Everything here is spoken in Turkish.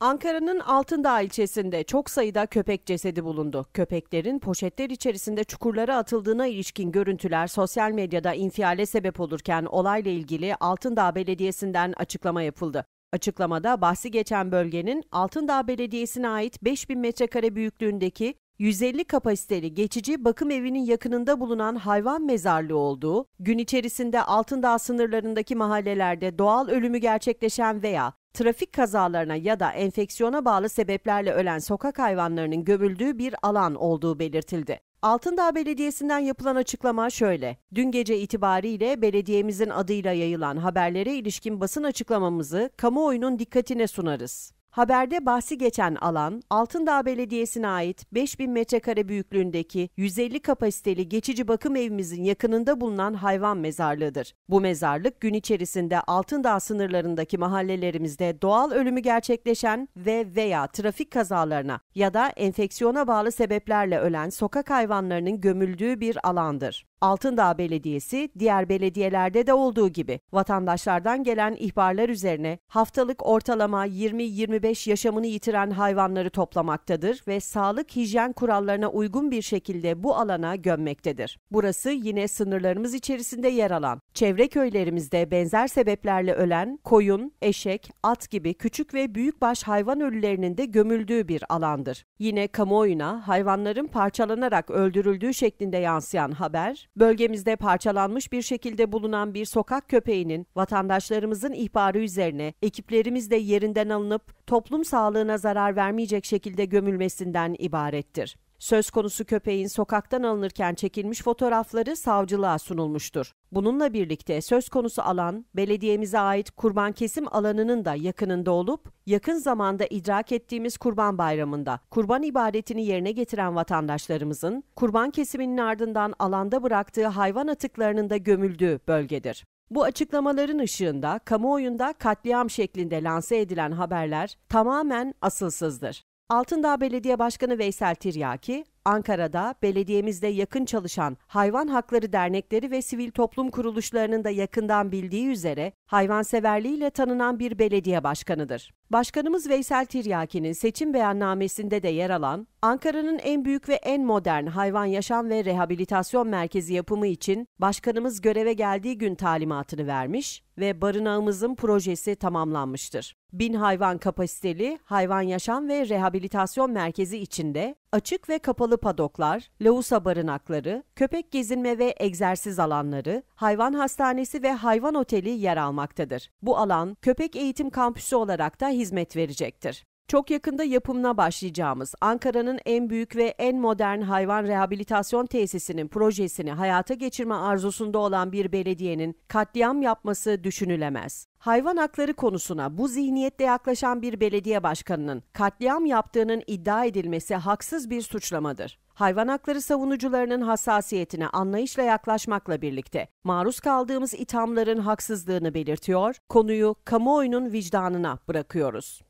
Ankara'nın Altındağ ilçesinde çok sayıda köpek cesedi bulundu. Köpeklerin poşetler içerisinde çukurlara atıldığına ilişkin görüntüler sosyal medyada infiale sebep olurken olayla ilgili Altındağ Belediyesi'nden açıklama yapıldı. Açıklamada bahsi geçen bölgenin Altındağ Belediyesi'ne ait 5000 metrekare büyüklüğündeki 150 kapasiteli geçici bakım evinin yakınında bulunan hayvan mezarlığı olduğu, gün içerisinde Altındağ sınırlarındaki mahallelerde doğal ölümü gerçekleşen veya trafik kazalarına ya da enfeksiyona bağlı sebeplerle ölen sokak hayvanlarının gömüldüğü bir alan olduğu belirtildi. Altındağ Belediyesi'nden yapılan açıklama şöyle. Dün gece itibariyle belediyemizin adıyla yayılan haberlere ilişkin basın açıklamamızı kamuoyunun dikkatine sunarız. Haberde bahsi geçen alan Altındağ Belediyesi'ne ait 5000 metrekare büyüklüğündeki 150 kapasiteli geçici bakım evimizin yakınında bulunan hayvan mezarlığıdır. Bu mezarlık gün içerisinde Altındağ sınırlarındaki mahallelerimizde doğal ölümü gerçekleşen ve veya trafik kazalarına ya da enfeksiyona bağlı sebeplerle ölen sokak hayvanlarının gömüldüğü bir alandır. Altındağ Belediyesi diğer belediyelerde de olduğu gibi vatandaşlardan gelen ihbarlar üzerine haftalık ortalama 20-25 yaşamını yitiren hayvanları toplamaktadır ve sağlık hijyen kurallarına uygun bir şekilde bu alana gömmektedir. Burası yine sınırlarımız içerisinde yer alan. Çevre köylerimizde benzer sebeplerle ölen koyun, eşek, at gibi küçük ve büyükbaş hayvan ölülerinin de gömüldüğü bir alandır. Yine kamuoyuna hayvanların parçalanarak öldürüldüğü şeklinde yansıyan haber Bölgemizde parçalanmış bir şekilde bulunan bir sokak köpeğinin vatandaşlarımızın ihbarı üzerine ekiplerimiz de yerinden alınıp toplum sağlığına zarar vermeyecek şekilde gömülmesinden ibarettir. Söz konusu köpeğin sokaktan alınırken çekilmiş fotoğrafları savcılığa sunulmuştur. Bununla birlikte söz konusu alan belediyemize ait kurban kesim alanının da yakınında olup yakın zamanda idrak ettiğimiz Kurban Bayramı'nda kurban ibadetini yerine getiren vatandaşlarımızın kurban kesiminin ardından alanda bıraktığı hayvan atıklarının da gömüldüğü bölgedir. Bu açıklamaların ışığında kamuoyunda katliam şeklinde lanse edilen haberler tamamen asılsızdır. Altındağ Belediye Başkanı Veysel Tiryaki, Ankara'da belediyemizde yakın çalışan hayvan hakları dernekleri ve sivil toplum kuruluşlarının da yakından bildiği üzere hayvanseverliğiyle tanınan bir belediye başkanıdır. Başkanımız Veysel Tiryaki'nin seçim beyannamesinde de yer alan Ankara'nın en büyük ve en modern hayvan yaşam ve rehabilitasyon merkezi yapımı için başkanımız göreve geldiği gün talimatını vermiş ve barınağımızın projesi tamamlanmıştır. Bin hayvan kapasiteli hayvan yaşam ve rehabilitasyon merkezi içinde açık ve kapalı hayvanlı padoklar, lausa barınakları, köpek gezinme ve egzersiz alanları, hayvan hastanesi ve hayvan oteli yer almaktadır. Bu alan köpek eğitim kampüsü olarak da hizmet verecektir. Çok yakında yapımına başlayacağımız Ankara'nın en büyük ve en modern hayvan rehabilitasyon tesisinin projesini hayata geçirme arzusunda olan bir belediyenin katliam yapması düşünülemez. Hayvan hakları konusuna bu zihniyette yaklaşan bir belediye başkanının katliam yaptığının iddia edilmesi haksız bir suçlamadır hayvan hakları savunucularının hassasiyetine anlayışla yaklaşmakla birlikte maruz kaldığımız ithamların haksızlığını belirtiyor, konuyu kamuoyunun vicdanına bırakıyoruz.